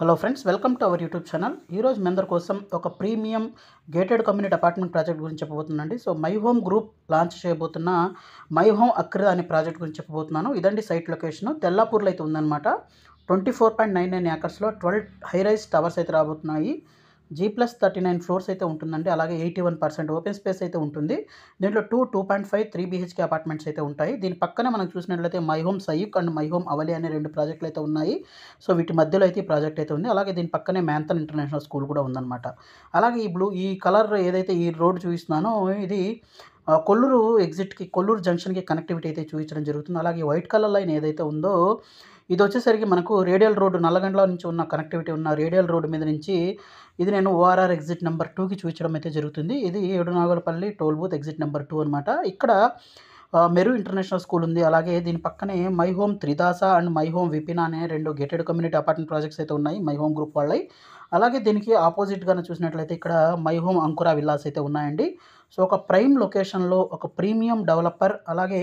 hello friends welcome to our YouTube channel ఈరోజు మీ అందరి కోసం ఒక premium gated community apartment project గురించి చెప్పబోతుందండి so My Home group launch చేయబోతున్న మై హోమ్ అక్రిద అనే ప్రాజెక్ట్ గురించి చెప్పబోతున్నాను ఇదండి సైట్ లొకేషన్ తెల్లాపూర్లో అయితే ఉందన్నమాట twenty four point nine nine ఏకర్స్లో ట్వెల్వ్ హై రైస్ టవర్స్ అయితే రాబోతున్నాయి G plus thirty nine floors అయితే ఉంటుందండి అలాగే eighty one percent open space అయితే ఉంటుంది దీంట్లో two two point five three BHK apartments అయితే ఉంటాయి దీని పక్కనే మనం చూసినట్లయితే My Home Sayuk and My Home Avali అనే రెండు ప్రాజెక్టులు అయితే ఉన్నాయి సో వీటి మధ్యలో అయితే ఈ ప్రాజెక్ట్ అయితే ఉంది అలాగే దీని పక్కనే మ్యాంతన్ ఇంటర్నేషనల్ స్కూల్ కూడా ఉందన్నమాట అలాగే ఈ బ్లూ ఈ కలర్ ఏదైతే ఈ రోడ్ చూపిస్తున్నానో ఇది కొల్లూరు ఎగ్జిట్కి కొల్లూరు జంక్షన్కి కనెక్టివిటీ అయితే చూపించడం జరుగుతుంది అలాగే వైట్ కలర్ లైన్ ఏదైతే ఉందో ఇది వచ్చేసరికి మనకు రేడియల్ రోడ్డు నల్లగండ్ల నుంచి ఉన్న కనెక్టివిటీ ఉన్న రేడియల్ రోడ్డు మీద నుంచి ఇది నేను ఓఆర్ఆర్ ఎగ్జిట్ నెంబర్ టూకి చూపించడం అయితే జరుగుతుంది ఇది Edunagalapalli toll booth exit number two అనమాట ఇక్కడ మెరు ఇంటర్నేషనల్ స్కూల్ ఉంది అలాగే దీని పక్కనే My Home Tridasa and My Home Vipin అనే రెండు గేటెడ్ కమ్యూనిటీ అపార్ట్మెంట్ ప్రాజెక్ట్స్ అయితే ఉన్నాయి మై హోమ్ గ్రూప్ వాళ్ళవి అలాగే దీనికి ఆపోజిట్గానే చూసినట్లయితే ఇక్కడ మై హోమ్ అంకురా విల్లాస్ అయితే ఉన్నాయండి సో ఒక ప్రైమ్ లొకేషన్లో ఒక ప్రీమియం డెవలపర్ అలాగే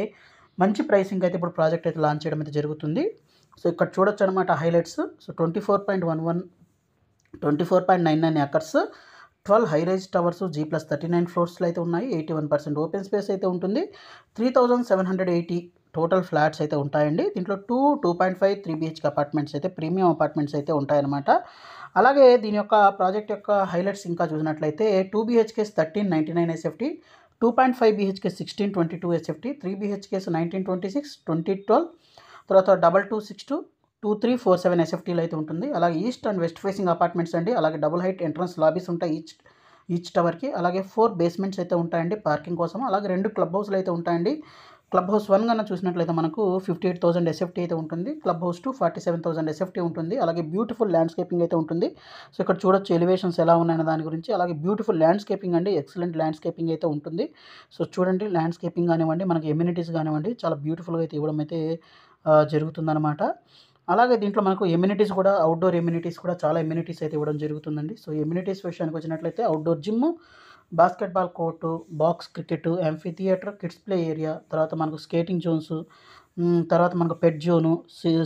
మంచి ప్రైసింగ్ అయితే ఇప్పుడు ప్రాజెక్ట్ అయితే లాంచ్ చేయడం అయితే జరుగుతుంది సో ఇక్కడ చూడొచ్చు అనమాట highlights so twenty four point one one twenty four point nine nine acres twelve high rise towers G plus thirty nine ఫ్లోర్స్లో అయితే ఉన్నాయి eighty one percent open space అయితే ఉంటుంది three thousand seven hundred eighty total flats అయితే ఉంటాయండి దీంట్లో two two point five three BHK apartments అయితే premium apartments అయితే ఉంటాయన్నమాట అలాగే దీని యొక్క ప్రాజెక్ట్ యొక్క హైలైట్స్ ఇంకా చూసినట్లయితే two BHKs thirteen ninety nine SFT two point five BHK sixteen twenty two SFT three BHKs nineteen twenty six twenty twelve తర్వాత double two six two two three four seven ఎస్ఎఫ్టీలో అయితే ఉంటుంది అలాగే east and west facing apartments అండి అలాగే double height entrance lobbies ఉంటాయి each each టవర్కి అలాగే ఫోర్ బేస్మెంట్స్ అయితే ఉంటాయండి పార్కింగ్ కోసం అలాగే రెండు క్లబ్ హౌస్లు అయితే ఉంటాయండి క్లబ్ హౌస్ వన్ కన్నా చూసినట్లయితే మనకు ఫిఫ్టీ ఎయిట్ థౌసండ్ ఎస్ఎఫ్టీ అయితే ఉంటుంది club house two forty seven thousand SFT ఉంటుంది అలాగే బ్యూటిఫుల్ ల్యాండ్స్కేపింగ్ అయితే ఉంటుంది సో ఇక్కడ చూడొచ్చు ఎలివేషన్స్ ఎలా ఉన్నాయన్న దాని గురించి అలాగే బ్యూటిఫుల్ ల్యాండ్స్కేపింగ్ అండి ఎక్సలెంట్ ల్యాండ్స్కేపింగ్ అయితే ఉంటుంది సో చూడండి ల్యాండ్స్కేపింగ్ కానివ్వండి మనకి ఎమ్యూనిటీస్ కానివ్వండి చాలా బ్యూటిఫుల్గా అయితే ఇవ్వడం అయితే జరుగుతుందనమాట అలాగే దీంట్లో మనకు ఎమ్యూనిటీస్ కూడా అవుట్డోర్ ఎమ్యూనిటీస్ కూడా చాలా ఎమ్యూనిటీస్ అయితే ఇవ్వడం జరుగుతుందండి సో ఎమ్యూనిటీస్ విషయానికి వచ్చినట్లయితే outdoor gym basketball court box cricket amphitheatre kids play area తర్వాత మనకు స్కేటింగ్ జోన్స్ తర్వాత మనకు pet zone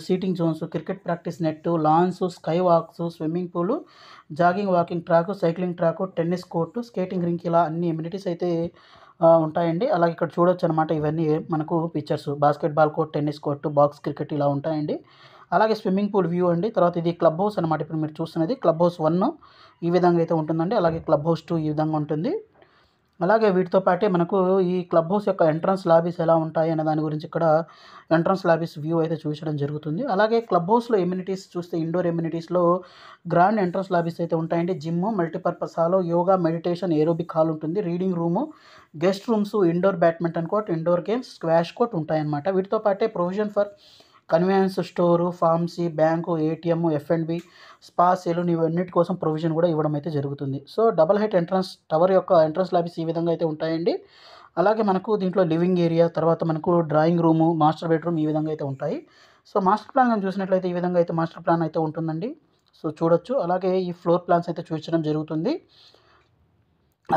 seating zones cricket practice net lawns sky walks swimming pool jogging walking track cycling track tennis court skating rink ఇలా అన్ని amenities అయితే ఉంటాయండి అలాగే ఇక్కడ చూడొచ్చు అనమాట ఇవన్నీ మనకు pictures basketball court tennis court box cricket ఇలా ఉంటాయండి అలాగే స్విమ్మింగ్ పూల్ వ్యూ అండి తర్వాత ఇది క్లబ్ హౌస్ అనమాట ఇప్పుడు మీరు చూస్తున్నది క్లబ్ హౌస్ వన్ ఈ విధంగా అయితే ఉంటుందండి అలాగే క్లబ్ హౌస్ టూ ఈ విధంగా ఉంటుంది అలాగే వీటితో పాటే మనకు ఈ క్లబ్ హౌస్ యొక్క ఎంట్రన్స్ లాబీస్ ఎలా ఉంటాయి అనే దాని గురించి ఇక్కడ ఎంట్రన్స్ లాబీస్ వ్యూ అయితే చూపించడం జరుగుతుంది అలాగే క్లబ్ హౌస్లో ఎమ్యూనిటీస్ చూస్తే ఇండోర్ ఎమ్యూనిటీస్లో గ్రాండ్ ఎంట్రన్స్ లాబీస్ అయితే ఉంటాయండి gym multipurpose hall yoga meditation aerobic hall ఉంటుంది reading room guest rooms indoor badminton court indoor games squash court ఉంటాయన్నమాట వీటితో పాటే provision for convenience store pharmacy bank ATM F and B spa salon ఇవన్నిటి కోసం provision కూడా ఇవ్వడం అయితే జరుగుతుంది so double height entrance tower యొక్క ఎంట్రన్స్ లాబీస్ ఈ విధంగా అయితే ఉంటాయండి అలాగే మనకు దీంట్లో లివింగ్ ఏరియా తర్వాత మనకు డ్రాయింగ్ రూము మాస్టర్ బెడ్రూమ్ ఈ విధంగా అయితే ఉంటాయి సో మాస్టర్ ప్లాన్ కానీ చూసినట్లయితే ఈ విధంగా అయితే మాస్టర్ ప్లాన్ అయితే ఉంటుందండి సో చూడొచ్చు అలాగే ఈ ఫ్లోర్ ప్లాన్స్ అయితే చూపించడం జరుగుతుంది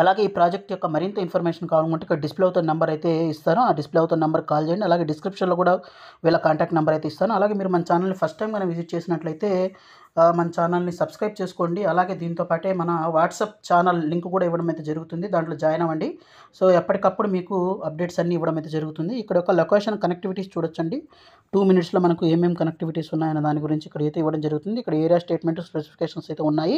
అలాగే ఈ ప్రాజెక్ట్ యొక్క మరింత ఇన్ఫర్మేషన్ కావాలంటే ఇక్కడ డిస్ప్లే అవుతున్న నెంబర్ అయితే ఇస్తాను ఆ డిస్ప్లే అవుతున్న నెంబర్ కాల్ చేయండి అలాగే డిస్క్రిప్షన్లో కూడా వీళ్ళ కాంటాక్ట్ నెంబర్ అయితే ఇస్తాను అలాగే మీరు మన ఛానల్ని ఫస్ట్ టైం కానీ విజిట్ చేసినట్లయితే మన ఛానల్ని సబ్స్క్రైబ్ చేసుకోండి అలాగే దీంతోపాటే మన వాట్సాప్ ఛానల్ లింక్ కూడా ఇవ్వడం అయితే జరుగుతుంది దాంట్లో జాయిన్ అవ్వండి సో ఎప్పటికప్పుడు మీకు అప్డేట్స్ అన్నీ ఇవ్వడం అయితే జరుగుతుంది ఇక్కడ ఒక లొకేషన్ కనెక్టివిటీస్ చూడొచ్చండి టూ మినిట్స్లో మనకు ఏమేమి కనెక్టివిటీస్ ఉన్నాయన్న దాని గురించి ఇక్కడ అయితే ఇవ్వడం జరుగుతుంది ఇక్కడ ఏరియా స్టేట్మెంట్ స్పెసిఫికేషన్స్ అయితే ఉన్నాయి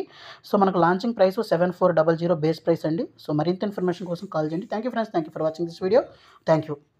సో మనకు launching price seven four double zero base price అండి సో మరింత ఇన్ఫర్మేషన్ కోసం కాల్ చేయండి thank you friends thank you for watching this video thank you